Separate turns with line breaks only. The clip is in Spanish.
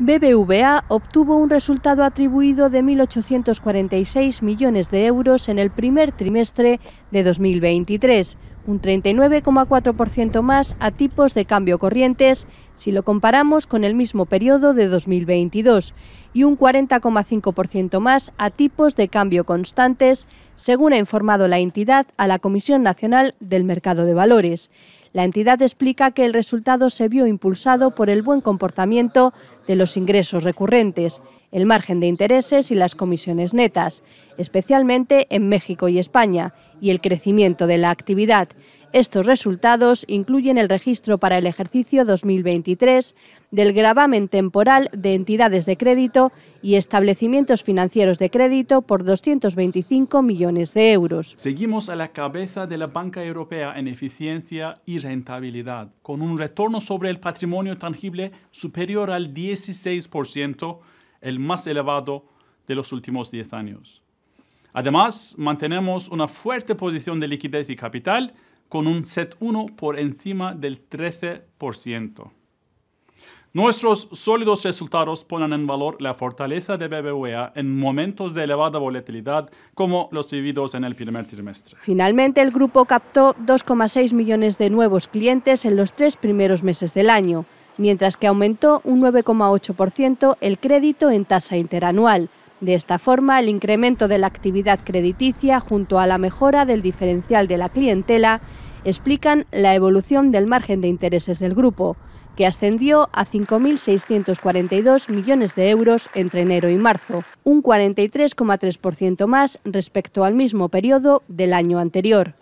BBVA obtuvo un resultado atribuido de 1.846 millones de euros en el primer trimestre de 2023 un 39,4% más a tipos de cambio corrientes si lo comparamos con el mismo periodo de 2022 y un 40,5% más a tipos de cambio constantes, según ha informado la entidad a la Comisión Nacional del Mercado de Valores. La entidad explica que el resultado se vio impulsado por el buen comportamiento de los ingresos recurrentes el margen de intereses y las comisiones netas, especialmente en México y España, y el crecimiento de la actividad. Estos resultados incluyen el registro para el ejercicio 2023 del gravamen temporal de entidades de crédito y establecimientos financieros de crédito por 225 millones de euros.
Seguimos a la cabeza de la banca europea en eficiencia y rentabilidad, con un retorno sobre el patrimonio tangible superior al 16% el más elevado de los últimos 10 años. Además, mantenemos una fuerte posición de liquidez y capital con un set 1 por encima del 13%. Nuestros sólidos resultados ponen en valor la fortaleza de BBVA en momentos de elevada volatilidad como los vividos en el primer trimestre.
Finalmente, el grupo captó 2,6 millones de nuevos clientes en los tres primeros meses del año mientras que aumentó un 9,8% el crédito en tasa interanual. De esta forma, el incremento de la actividad crediticia junto a la mejora del diferencial de la clientela explican la evolución del margen de intereses del grupo, que ascendió a 5.642 millones de euros entre enero y marzo, un 43,3% más respecto al mismo periodo del año anterior.